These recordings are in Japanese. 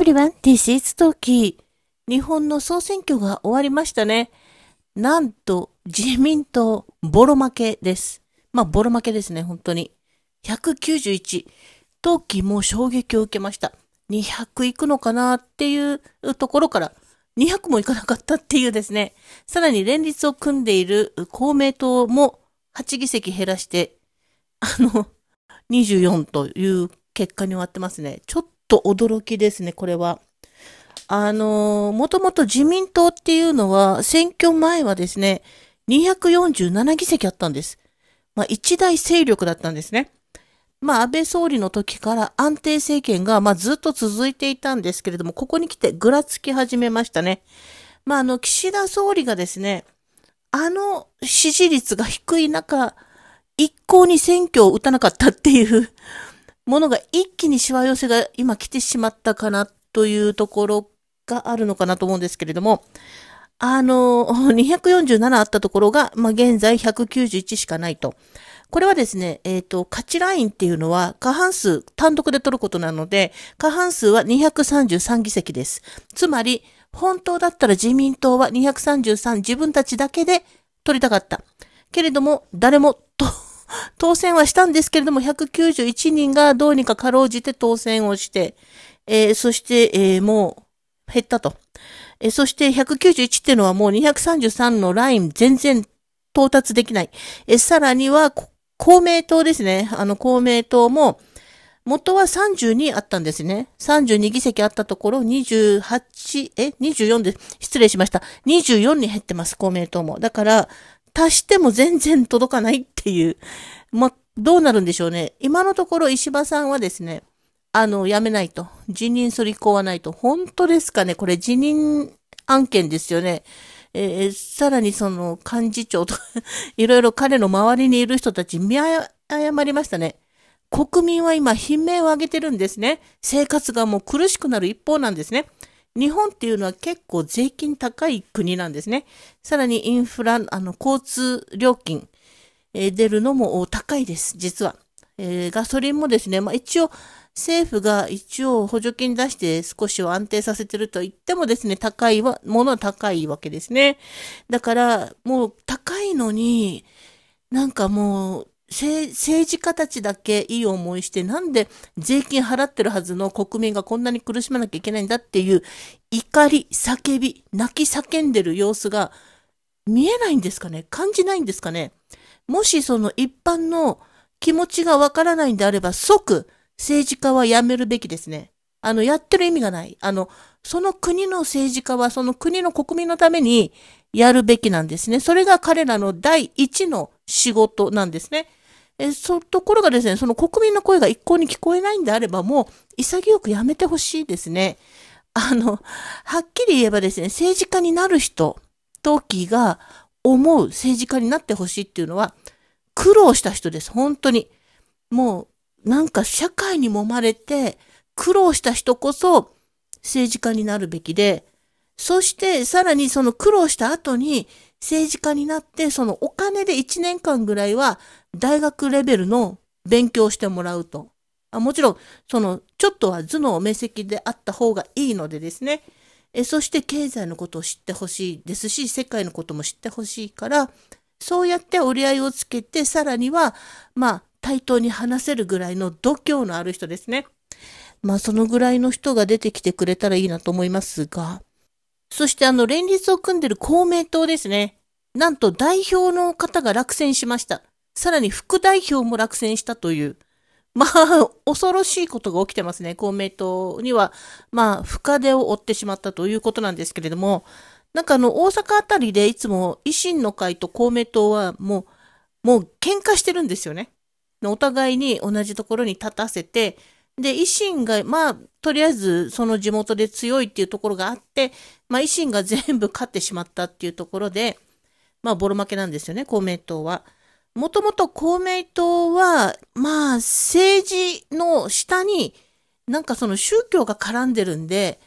everyone, this is Toki. 日本の総選挙が終わりましたね。なんと、自民党、ボロ負けです。まあ、ボロ負けですね、本当に。191。当期も衝撃を受けました。200いくのかなっていうところから、200もいかなかったっていうですね。さらに連立を組んでいる公明党も8議席減らして、あの、24という結果に終わってますね。ちょっと驚きですね、これは。あのもともと自民党っていうのは、選挙前はですね、247議席あったんです。まあ、一大勢力だったんですね。まあ、安倍総理の時から安定政権が、まあ、ずっと続いていたんですけれども、ここに来てぐらつき始めましたね。まあ、あの、岸田総理がですね、あの支持率が低い中、一向に選挙を打たなかったっていうものが一気にしわ寄せが今来てしまったかなというところがあるのかなと思うんですけれども、あの、247 あったところが、まあ、現在191しかないと。これはですね、えっ、ー、と、価値ラインっていうのは過半数単独で取ることなので、過半数は233議席です。つまり、本当だったら自民党は233自分たちだけで取りたかった。けれども、誰もと、当選はしたんですけれども、191人がどうにかかろうじて当選をして、えー、そして、えー、もう減ったと。えー、そして191っていうのはもう233のライン全然到達できない。えさらには、公明党ですね。あの公明党も、元は32あったんですね。32議席あったところ28、え ?24 で、失礼しました。24に減ってます、公明党も。だから、足しても全然届かないっていう。まどうなるんでしょうね。今のところ石破さんはですね、あの、辞めないと。辞任する意向はないと。本当ですかねこれ辞任案件ですよね。えー、さらにその幹事長とか いろいろ彼の周りにいる人たち見誤りましたね。国民は今悲鳴を上げてるんですね。生活がもう苦しくなる一方なんですね。日本っていうのは結構税金高い国なんですね。さらにインフラ、あの、交通料金、えー、出るのも高いです、実は。えー、ガソリンもですね、まあ一応、政府が一応補助金出して少しは安定させてると言ってもですね、高いは、ものは高いわけですね。だから、もう高いのに、なんかもう、政治家たちだけいい思いして、なんで税金払ってるはずの国民がこんなに苦しまなきゃいけないんだっていう怒り、叫び、泣き叫んでる様子が見えないんですかね感じないんですかねもしその一般の気持ちがわからないんであれば即政治家はやめるべきですね。あの、やってる意味がない。あの、その国の政治家はその国の国民のためにやるべきなんですね。それが彼らの第一の仕事なんですね。えそところがですね、その国民の声が一向に聞こえないんであれば、もう潔くやめてほしいですね。あの、はっきり言えばですね、政治家になる人、トーキーが思う政治家になってほしいっていうのは、苦労した人です、本当に。もう、なんか社会に揉まれて、苦労した人こそ政治家になるべきで、そしてさらにその苦労した後に政治家になって、そのお金で1年間ぐらいは大学レベルの勉強してもらうと。あもちろん、その、ちょっとは頭脳明晰であった方がいいのでですね。えそして経済のことを知ってほしいですし、世界のことも知ってほしいから、そうやって折り合いをつけて、さらには、まあ、対等に話せるぐらいの度胸のある人ですね。まあ、そのぐらいの人が出てきてくれたらいいなと思いますが、そしてあの連立を組んでる公明党ですね。なんと代表の方が落選しました。さらに副代表も落選したという。まあ、恐ろしいことが起きてますね。公明党には、まあ、深手を負ってしまったということなんですけれども、なんかあの、大阪あたりでいつも維新の会と公明党はもう、もう喧嘩してるんですよね。お互いに同じところに立たせて、で、維新が、まあ、とりあえずその地元で強いっていうところがあって、まあ、維新が全部勝ってしまったっていうところで、まあ、ボロ負けなんですよね、公明党は。もともと公明党は、まあ、政治の下に、なんかその宗教が絡んでるんで、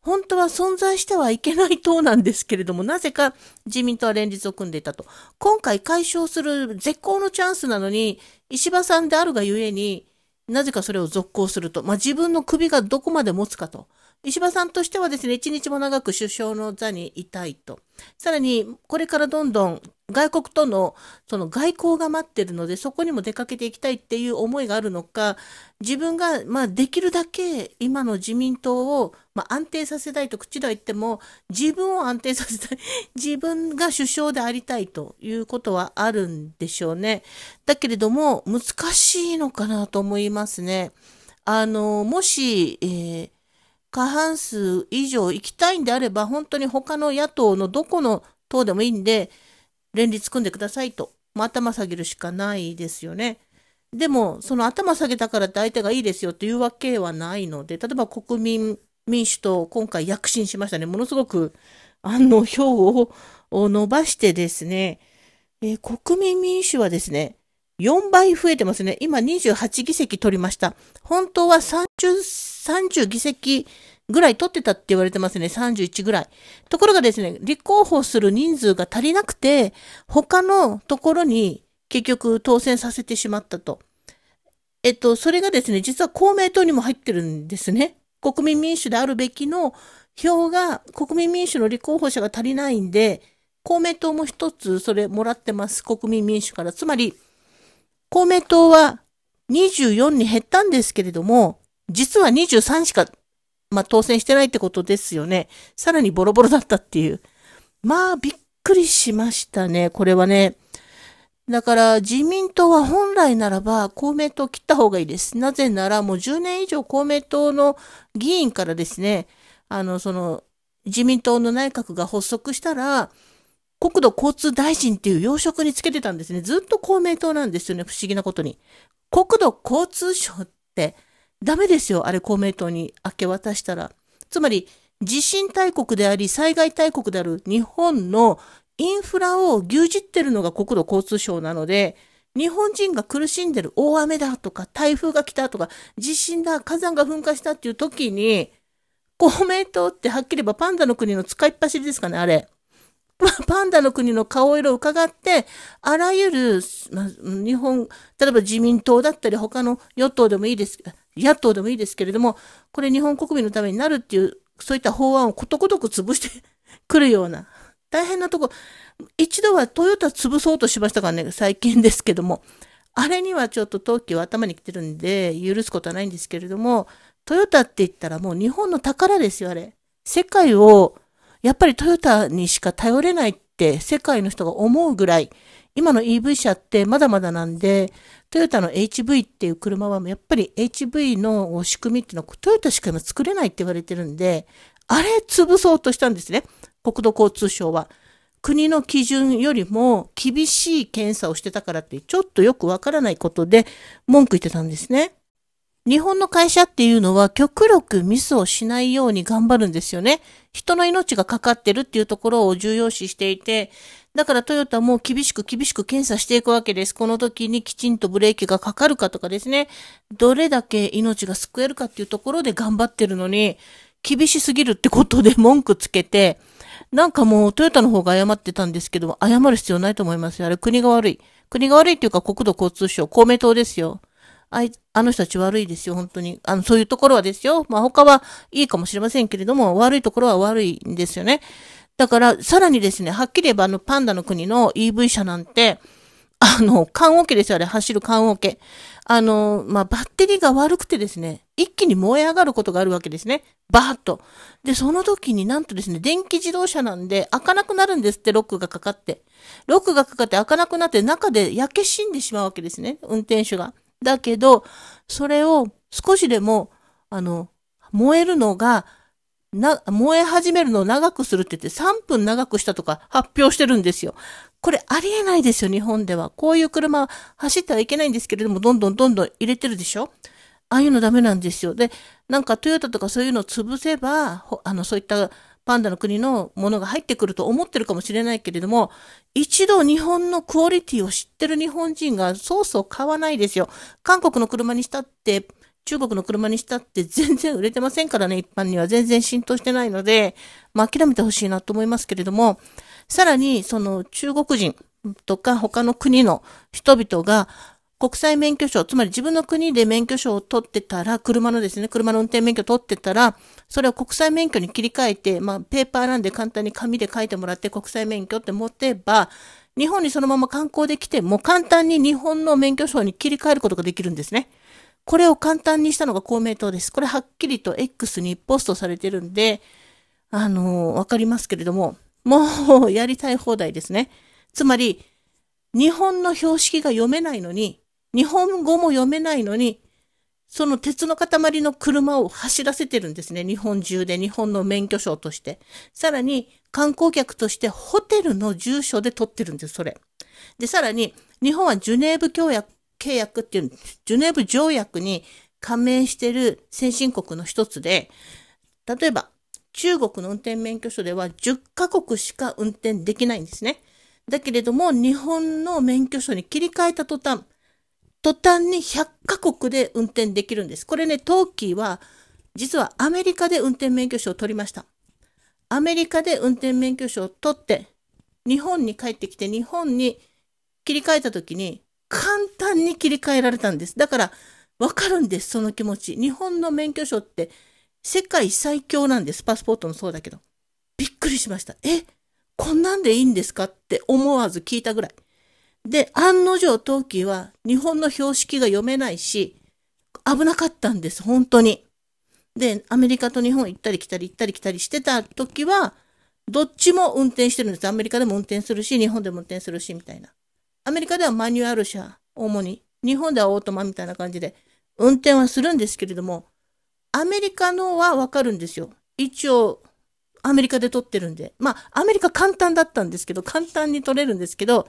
本当は存在してはいけない党なんですけれども、なぜか自民党は連立を組んでいたと。今回解消する絶好のチャンスなのに、石破さんであるがゆえに、なぜかそれを続行すると、まあ、自分の首がどこまで持つかと。石破さんとしてはですね、一日も長く首相の座にいたいと。さらに、これからどんどん外国とのその外交が待ってるので、そこにも出かけていきたいっていう思いがあるのか、自分が、まあ、できるだけ今の自民党を、まあ、安定させたいと口では言っても、自分を安定させたい、自分が首相でありたいということはあるんでしょうね。だけれども、難しいのかなと思いますね。あの、もし、えー過半数以上行きたいんであれば、本当に他の野党のどこの党でもいいんで、連立組んでくださいと、まあ、頭下げるしかないですよね。でも、その頭下げたからって相手がいいですよというわけはないので、例えば国民民主党、今回躍進しましたね。ものすごく、あの、票を伸ばしてですね、えー、国民民主はですね、4倍増えてますね。今28議席取りました。本当は30、30議席ぐらい取ってたって言われてますね。31ぐらい。ところがですね、立候補する人数が足りなくて、他のところに結局当選させてしまったと。えっと、それがですね、実は公明党にも入ってるんですね。国民民主であるべきの票が、国民民主の立候補者が足りないんで、公明党も一つそれもらってます。国民民主から。つまり、公明党は24に減ったんですけれども、実は23しか、まあ、当選してないってことですよね。さらにボロボロだったっていう。まあ、びっくりしましたね。これはね。だから自民党は本来ならば公明党を切った方がいいです。なぜならもう10年以上公明党の議員からですね、あの、その自民党の内閣が発足したら、国土交通大臣っていう要職につけてたんですね。ずっと公明党なんですよね。不思議なことに。国土交通省ってダメですよ。あれ公明党に明け渡したら。つまり、地震大国であり、災害大国である日本のインフラを牛耳ってるのが国土交通省なので、日本人が苦しんでる大雨だとか、台風が来たとか、地震だ、火山が噴火したっていう時に、公明党ってはっきり言えばパンダの国の使いっ走りですかね、あれ。パンダの国の顔色を伺って、あらゆる、ま、日本、例えば自民党だったり、他の与党でもいいです、野党でもいいですけれども、これ日本国民のためになるっていう、そういった法案をことごとく潰してくるような、大変なとこ、一度はトヨタ潰そうとしましたからね、最近ですけども、あれにはちょっと陶器は頭に来てるんで、許すことはないんですけれども、トヨタって言ったらもう日本の宝ですよ、あれ。世界をやっぱりトヨタにしか頼れないって世界の人が思うぐらい、今の EV 車ってまだまだなんで、トヨタの HV っていう車はやっぱり HV の仕組みっていうのはトヨタしか今作れないって言われてるんで、あれ潰そうとしたんですね。国土交通省は。国の基準よりも厳しい検査をしてたからって、ちょっとよくわからないことで文句言ってたんですね。日本の会社っていうのは極力ミスをしないように頑張るんですよね。人の命がかかってるっていうところを重要視していて、だからトヨタも厳しく厳しく検査していくわけです。この時にきちんとブレーキがかかるかとかですね、どれだけ命が救えるかっていうところで頑張ってるのに、厳しすぎるってことで文句つけて、なんかもうトヨタの方が謝ってたんですけど、謝る必要ないと思いますよ。あれ国が悪い。国が悪いっていうか国土交通省、公明党ですよ。あい、あの人たち悪いですよ、本当に。あの、そういうところはですよ。まあ、他はいいかもしれませんけれども、悪いところは悪いんですよね。だから、さらにですね、はっきり言えばあの、パンダの国の EV 車なんて、あの、缶オケですよ、あれ、走る缶オケ。あの、まあ、バッテリーが悪くてですね、一気に燃え上がることがあるわけですね。バーッと。で、その時になんとですね、電気自動車なんで開かなくなるんですって、ロックがかかって。ロックがかかって開かなくなって中で焼け死んでしまうわけですね、運転手が。だけど、それを少しでも、あの、燃えるのが、な、燃え始めるのを長くするって言って3分長くしたとか発表してるんですよ。これありえないですよ、日本では。こういう車走ったらいけないんですけれども、どんどんどんどん入れてるでしょああいうのダメなんですよ。で、なんかトヨタとかそういうのを潰せば、あの、そういったパンダの国のものが入ってくると思ってるかもしれないけれども、一度日本のクオリティを知ってる日本人がそうそう買わないですよ。韓国の車にしたって、中国の車にしたって全然売れてませんからね、一般には全然浸透してないので、まあ諦めてほしいなと思いますけれども、さらにその中国人とか他の国の人々が国際免許証、つまり自分の国で免許証を取ってたら、車のですね、車の運転免許を取ってたら、それを国際免許に切り替えて、まあ、ペーパーなんで簡単に紙で書いてもらって国際免許って持てば、日本にそのまま観光できても簡単に日本の免許証に切り替えることができるんですね。これを簡単にしたのが公明党です。これはっきりと X にポストされてるんで、あのー、わかりますけれども、もうやりたい放題ですね。つまり、日本の標識が読めないのに、日本語も読めないのに、その鉄の塊の車を走らせてるんですね。日本中で、日本の免許証として。さらに、観光客としてホテルの住所で撮ってるんです、それ。で、さらに、日本はジュネーブ協約、契約っていう、ジュネーブ条約に加盟してる先進国の一つで、例えば、中国の運転免許証では10カ国しか運転できないんですね。だけれども、日本の免許証に切り替えた途端、途端に100カ国で運転できるんです。これね、トーキーは、実はアメリカで運転免許証を取りました。アメリカで運転免許証を取って、日本に帰ってきて、日本に切り替えた時に、簡単に切り替えられたんです。だから、わかるんです、その気持ち。日本の免許証って、世界最強なんです。パスポートもそうだけど。びっくりしました。え、こんなんでいいんですかって思わず聞いたぐらい。で、案の定陶器は日本の標識が読めないし、危なかったんです、本当に。で、アメリカと日本行ったり来たり行ったり来たりしてた時は、どっちも運転してるんです。アメリカでも運転するし、日本でも運転するし、みたいな。アメリカではマニュアル車、主に。日本ではオートマみたいな感じで、運転はするんですけれども、アメリカのはわかるんですよ。一応、アメリカで取ってるんで。まあ、アメリカ簡単だったんですけど、簡単に取れるんですけど、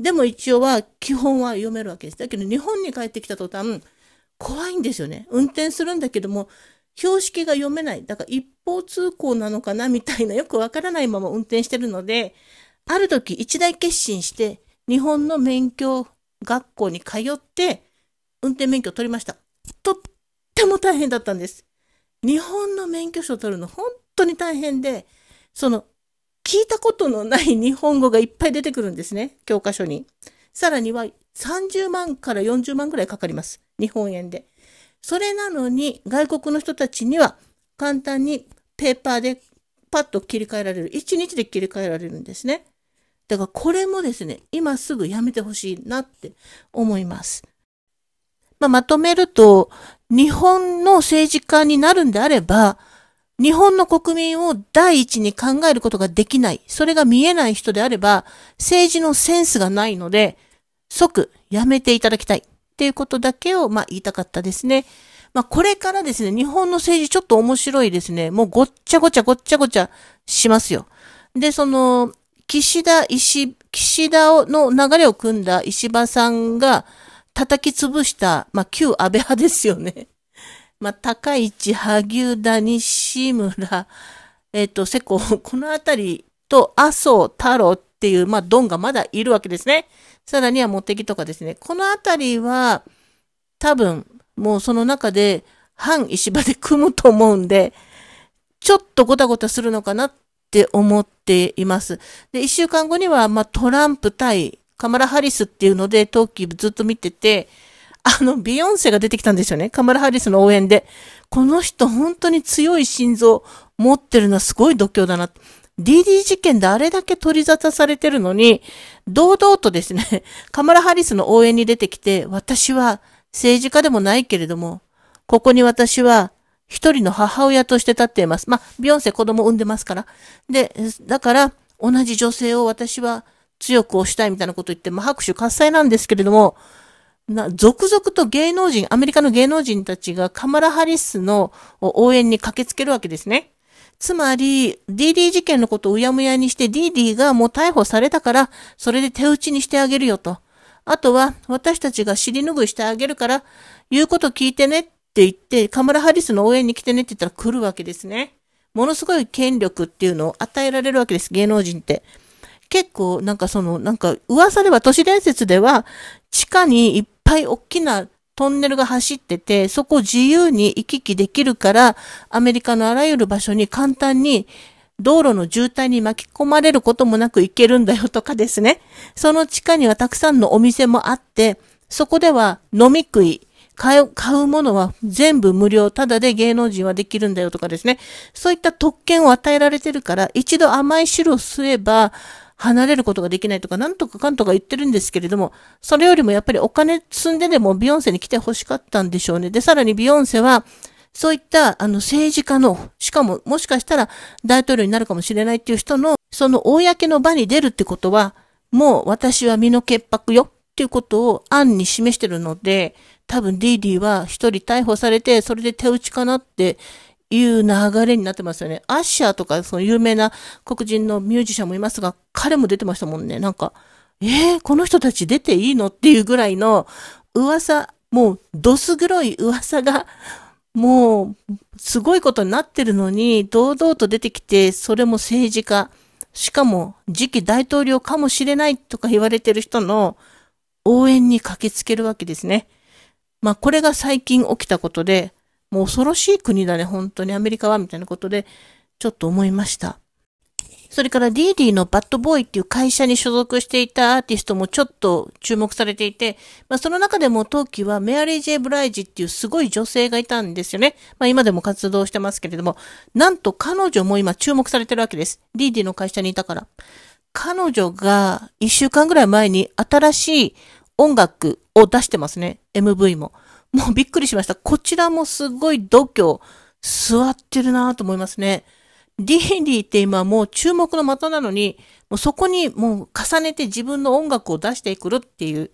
でも一応は、基本は読めるわけです。だけど、日本に帰ってきた途端、怖いんですよね。運転するんだけども、標識が読めない。だから一方通行なのかなみたいな、よくわからないまま運転してるので、ある時一大決心して、日本の免許学校に通って、運転免許を取りました。とっても大変だったんです。日本の免許証を取るの本当に大変で、その、聞いたことのない日本語がいっぱい出てくるんですね、教科書に。さらには30万から40万ぐらいかかります、日本円で。それなのに、外国の人たちには簡単にペーパーでパッと切り替えられる。1日で切り替えられるんですね。だからこれもですね、今すぐやめてほしいなって思います。まあ、まとめると、日本の政治家になるんであれば、日本の国民を第一に考えることができない、それが見えない人であれば、政治のセンスがないので、即やめていただきたいっていうことだけを、まあ、言いたかったですね。まあ、これからですね、日本の政治ちょっと面白いですね。もうごっちゃごちゃごっちゃごちゃしますよ。で、その、岸田、石、岸田の流れを組んだ石破さんが叩き潰した、まあ、旧安倍派ですよね。まあ、高市、萩生田、西村、えっ、ー、と、世耕、このあたりと麻生太郎っていう、まあ、ドンがまだいるわけですね。さらには茂木とかですね。このあたりは、多分、もうその中で、反石破で組むと思うんで、ちょっとごたごたするのかなって思っています。で、一週間後には、まあ、トランプ対カマラ・ハリスっていうので、トーキーずっと見てて、あの、ビヨンセが出てきたんですよね。カマラ・ハリスの応援で。この人、本当に強い心臓持ってるのはすごい度胸だな。DD 事件であれだけ取り沙汰されてるのに、堂々とですね、カマラ・ハリスの応援に出てきて、私は政治家でもないけれども、ここに私は一人の母親として立っています。まあ、ビヨンセ子供産んでますから。で、だから、同じ女性を私は強く推したいみたいなこと言って、まあ、拍手喝采なんですけれども、な、続々と芸能人、アメリカの芸能人たちがカマラ・ハリスの応援に駆けつけるわけですね。つまり、DD 事件のことをうやむやにして DD がもう逮捕されたから、それで手打ちにしてあげるよと。あとは、私たちが尻拭いしてあげるから、言うこと聞いてねって言って、カマラ・ハリスの応援に来てねって言ったら来るわけですね。ものすごい権力っていうのを与えられるわけです、芸能人って。結構、なんかその、なんか噂では、都市伝説では、地下にいっぱい大きなトンネルが走ってて、そこを自由に行き来できるから、アメリカのあらゆる場所に簡単に道路の渋滞に巻き込まれることもなく行けるんだよとかですね。その地下にはたくさんのお店もあって、そこでは飲み食い、買う、買うものは全部無料、ただで芸能人はできるんだよとかですね。そういった特権を与えられてるから、一度甘い汁を吸えば、離れることができないとか、なんとかかんとか言ってるんですけれども、それよりもやっぱりお金積んででもビヨンセに来て欲しかったんでしょうね。で、さらにビヨンセは、そういった、あの、政治家の、しかも、もしかしたら大統領になるかもしれないっていう人の、その公の場に出るってことは、もう私は身の潔白よっていうことを案に示してるので、多分ディーディーは一人逮捕されて、それで手打ちかなっていう流れになってますよね。アッシャーとか、その有名な黒人のミュージシャンもいますが、彼も出てましたもんね。なんか、えー、この人たち出ていいのっていうぐらいの噂、もうどす黒い噂が、もう、すごいことになってるのに、堂々と出てきて、それも政治家、しかも次期大統領かもしれないとか言われてる人の応援に駆けつけるわけですね。まあ、これが最近起きたことで、もう恐ろしい国だね、本当にアメリカは、みたいなことで、ちょっと思いました。それから DD のバッドボーイっていう会社に所属していたアーティストもちょっと注目されていて、まあ、その中でも当期はメアリー・ジェイ・ブライジっていうすごい女性がいたんですよね。まあ、今でも活動してますけれども、なんと彼女も今注目されてるわけです。DD の会社にいたから。彼女が1週間ぐらい前に新しい音楽を出してますね。MV も。もうびっくりしました。こちらもすごい度胸、座ってるなと思いますね。ディリーって今もう注目の的なのに、もうそこにもう重ねて自分の音楽を出してくるっていう。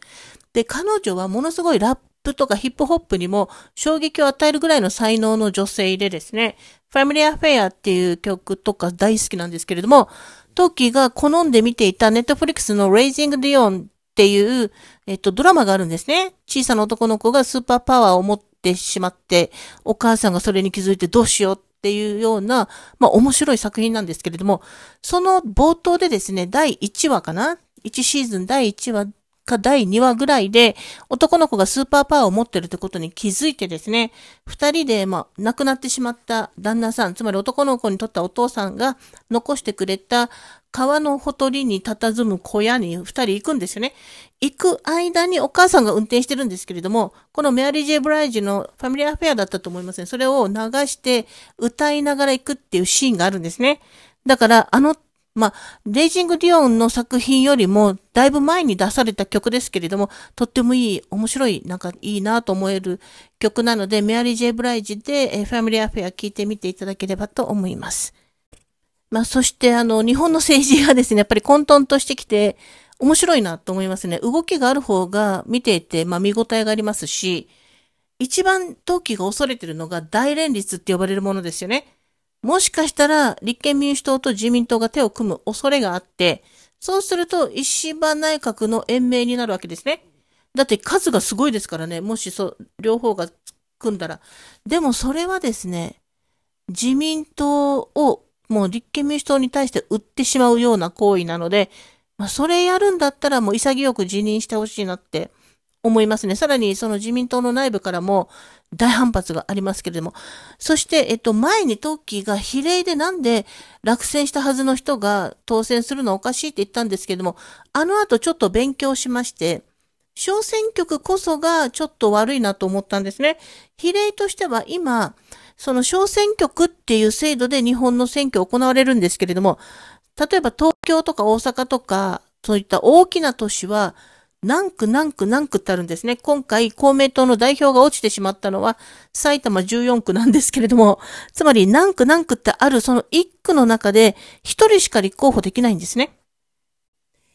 で、彼女はものすごいラップとかヒップホップにも衝撃を与えるぐらいの才能の女性でですね、ファミリアフェアっていう曲とか大好きなんですけれども、トーキーが好んで見ていたネットフリックスの Raising the On っていうえっと、ドラマがあるんですね。小さな男の子がスーパーパワーを持ってしまって、お母さんがそれに気づいてどうしようっていうような、まあ面白い作品なんですけれども、その冒頭でですね、第1話かな ?1 シーズン第1話か第2話ぐらいで、男の子がスーパーパワーを持ってるってことに気づいてですね、二人で、まあ、亡くなってしまった旦那さん、つまり男の子にとったお父さんが残してくれた、川のほとりに佇む小屋に二人行くんですよね。行く間にお母さんが運転してるんですけれども、このメアリー・ジェ・ブライジのファミリアフェアだったと思いません、ね。それを流して歌いながら行くっていうシーンがあるんですね。だから、あの、まあ、レイジング・ディオンの作品よりも、だいぶ前に出された曲ですけれども、とってもいい、面白い、なんかいいなと思える曲なので、メアリー・ジェイ・ブライジで、ファミリー・アフェア聴いてみていただければと思います。まあ、そしてあの、日本の政治がですね、やっぱり混沌としてきて、面白いなと思いますね。動きがある方が見ていて、まあ、見応えがありますし、一番当期が恐れてるのが大連立って呼ばれるものですよね。もしかしたら立憲民主党と自民党が手を組む恐れがあって、そうすると石破内閣の延命になるわけですね。だって数がすごいですからね、もしそう、両方が組んだら。でもそれはですね、自民党をもう立憲民主党に対して売ってしまうような行為なので、まあ、それやるんだったらもう潔く辞任してほしいなって思いますね。さらにその自民党の内部からも大反発がありますけれども。そして、えっと、前にトッキーが比例でなんで落選したはずの人が当選するのおかしいって言ったんですけれども、あの後ちょっと勉強しまして、小選挙区こそがちょっと悪いなと思ったんですね。比例としては今、その小選挙区っていう制度で日本の選挙行われるんですけれども、例えば東京とか大阪とか、そういった大きな都市は、何区何区何区ってあるんですね。今回公明党の代表が落ちてしまったのは埼玉14区なんですけれども、つまり何区何区ってあるその1区の中で1人しか立候補できないんですね。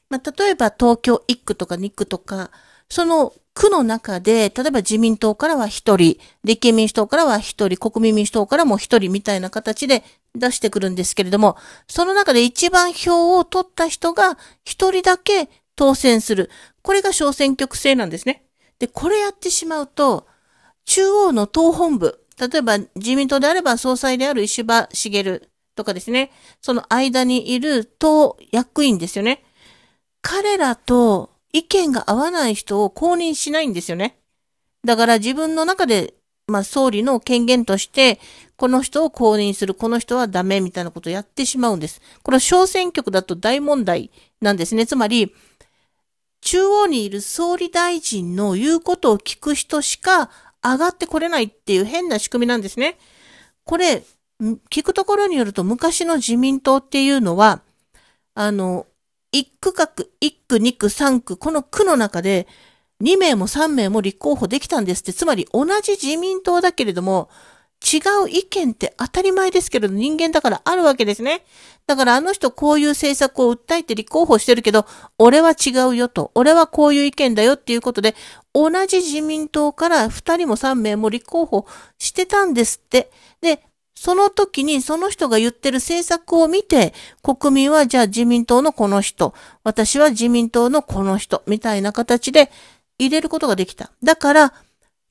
まあ、例えば東京1区とか2区とか、その区の中で、例えば自民党からは1人、立憲民主党からは1人、国民民主党からも1人みたいな形で出してくるんですけれども、その中で一番票を取った人が1人だけ当選する。これが小選挙区制なんですね。で、これやってしまうと、中央の党本部、例えば自民党であれば総裁である石破茂とかですね、その間にいる党役員ですよね。彼らと意見が合わない人を公認しないんですよね。だから自分の中で、まあ、総理の権限として、この人を公認する、この人はダメみたいなことをやってしまうんです。これは小選挙区だと大問題なんですね。つまり、中央にいる総理大臣の言うことを聞く人しか上がってこれないっていう変な仕組みなんですね。これ、聞くところによると昔の自民党っていうのは、あの、一区画、一区、2区、3区、この区の中で、2名も3名も立候補できたんですって、つまり同じ自民党だけれども、違う意見って当たり前ですけれど人間だからあるわけですね。だからあの人こういう政策を訴えて立候補してるけど、俺は違うよと、俺はこういう意見だよっていうことで、同じ自民党から2人も3名も立候補してたんですって。で、その時にその人が言ってる政策を見て、国民はじゃあ自民党のこの人、私は自民党のこの人、みたいな形で入れることができた。だから、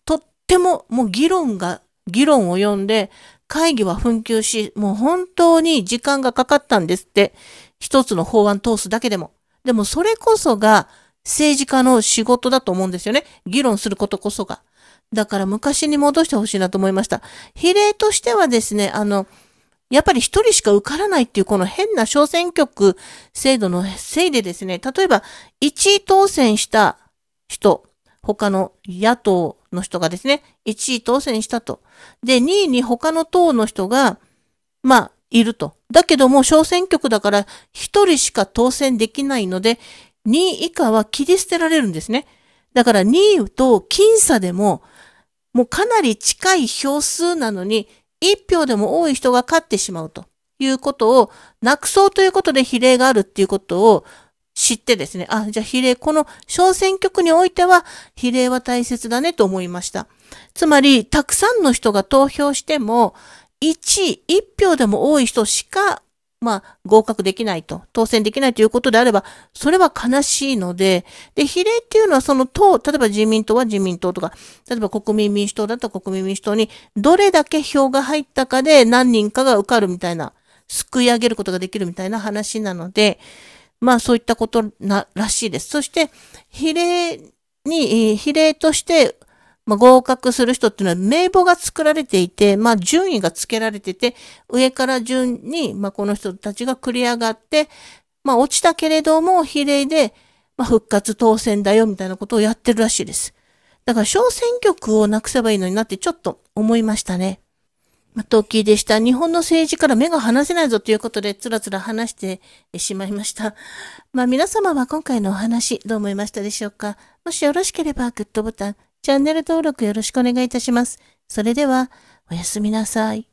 とってももう議論が、議論を読んで、会議は紛糾し、もう本当に時間がかかったんですって。一つの法案通すだけでも。でもそれこそが政治家の仕事だと思うんですよね。議論することこそが。だから昔に戻してほしいなと思いました。比例としてはですね、あの、やっぱり一人しか受からないっていうこの変な小選挙区制度のせいでですね、例えば1位当選した人、他の野党の人がですね、1位当選したと。で、2位に他の党の人が、まあ、いると。だけども小選挙区だから一人しか当選できないので、2位以下は切り捨てられるんですね。だから2位と僅差でももうかなり近い票数なのに、一票でも多い人が勝ってしまうということを、なくそうということで比例があるっていうことを知ってですね、あ、じゃあ比例、この小選挙区においては、比例は大切だねと思いました。つまり、たくさんの人が投票しても、1、1票でも多い人しかまあ、合格できないと、当選できないということであれば、それは悲しいので、で、比例っていうのはその党、例えば自民党は自民党とか、例えば国民民主党だったら国民民主党に、どれだけ票が入ったかで何人かが受かるみたいな、すくい上げることができるみたいな話なので、まあそういったことな、らしいです。そして、比例に、比例として、まあ、合格する人っていうのは名簿が作られていて、まあ、順位がつけられてて、上から順に、まあ、この人たちが繰り上がって、まあ、落ちたけれども、比例で、まあ、復活当選だよ、みたいなことをやってるらしいです。だから、小選挙区をなくせばいいのになってちょっと思いましたね。まあ、トーでした。日本の政治から目が離せないぞということで、つらつら話してしまいました。まあ、皆様は今回のお話、どう思いましたでしょうかもしよろしければ、グッドボタン、チャンネル登録よろしくお願いいたします。それでは、おやすみなさい。